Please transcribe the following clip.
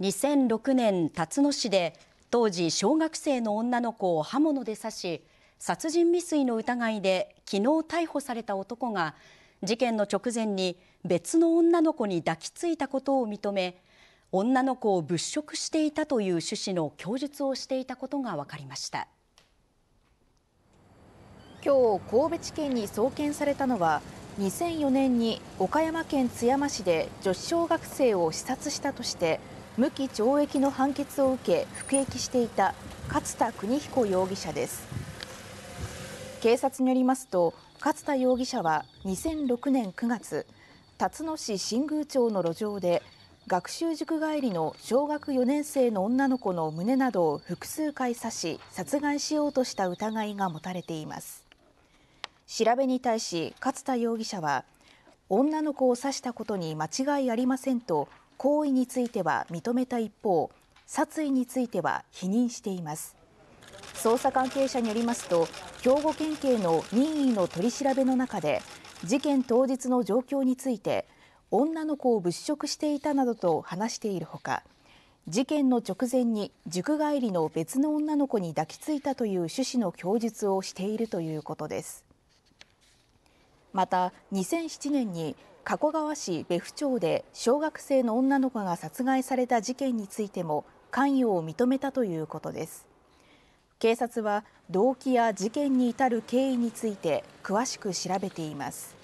2006年、辰野市で当時小学生の女の子を刃物で刺し殺人未遂の疑いで昨日逮捕された男が事件の直前に別の女の子に抱きついたことを認め女の子を物色していたという趣旨の供述をしていたことが分かりました今日神戸地検に送検されたのは2004年に岡山県津山市で女子小学生を刺殺したとして無期懲役の判決を受け服役していた勝田邦彦容疑者です警察によりますと勝田容疑者は2006年9月辰野市新宮町の路上で学習塾帰りの小学4年生の女の子の胸などを複数回刺し殺害しようとした疑いが持たれています調べに対し勝田容疑者は女の子を刺したことに間違いありませんと行為については認めた一方殺意については否認しています捜査関係者によりますと兵庫県警の任意の取り調べの中で事件当日の状況について女の子を物色していたなどと話しているほか事件の直前に塾帰りの別の女の子に抱きついたという趣旨の供述をしているということですまた、2007年に加古川市別府町で小学生の女の子が殺害された事件についても関与を認めたということです警察は動機や事件に至る経緯について詳しく調べています